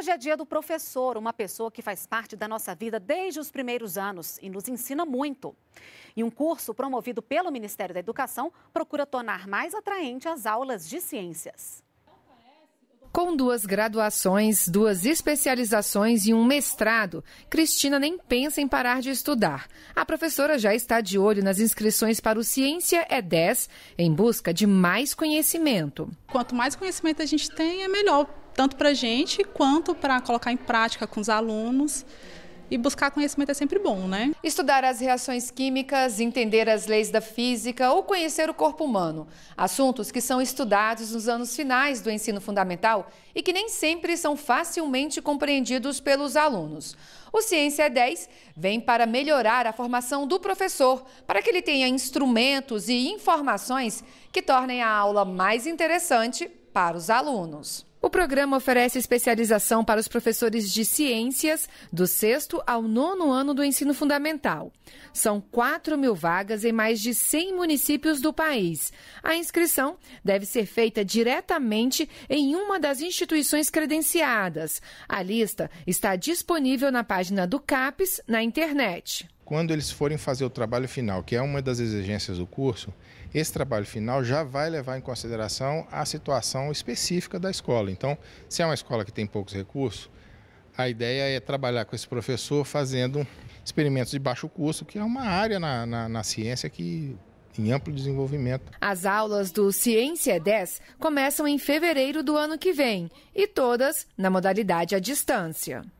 Hoje é dia do professor, uma pessoa que faz parte da nossa vida desde os primeiros anos e nos ensina muito. E um curso promovido pelo Ministério da Educação procura tornar mais atraente as aulas de ciências. Com duas graduações, duas especializações e um mestrado, Cristina nem pensa em parar de estudar. A professora já está de olho nas inscrições para o Ciência é 10, em busca de mais conhecimento. Quanto mais conhecimento a gente tem, é melhor tanto para a gente quanto para colocar em prática com os alunos. E buscar conhecimento é sempre bom, né? Estudar as reações químicas, entender as leis da física ou conhecer o corpo humano. Assuntos que são estudados nos anos finais do ensino fundamental e que nem sempre são facilmente compreendidos pelos alunos. O Ciência 10 vem para melhorar a formação do professor, para que ele tenha instrumentos e informações que tornem a aula mais interessante para os alunos. O programa oferece especialização para os professores de ciências do sexto ao nono ano do ensino fundamental. São 4 mil vagas em mais de 100 municípios do país. A inscrição deve ser feita diretamente em uma das instituições credenciadas. A lista está disponível na página do CAPES na internet quando eles forem fazer o trabalho final, que é uma das exigências do curso, esse trabalho final já vai levar em consideração a situação específica da escola. Então, se é uma escola que tem poucos recursos, a ideia é trabalhar com esse professor fazendo experimentos de baixo custo, que é uma área na, na, na ciência que em amplo desenvolvimento. As aulas do Ciência 10 começam em fevereiro do ano que vem e todas na modalidade à distância.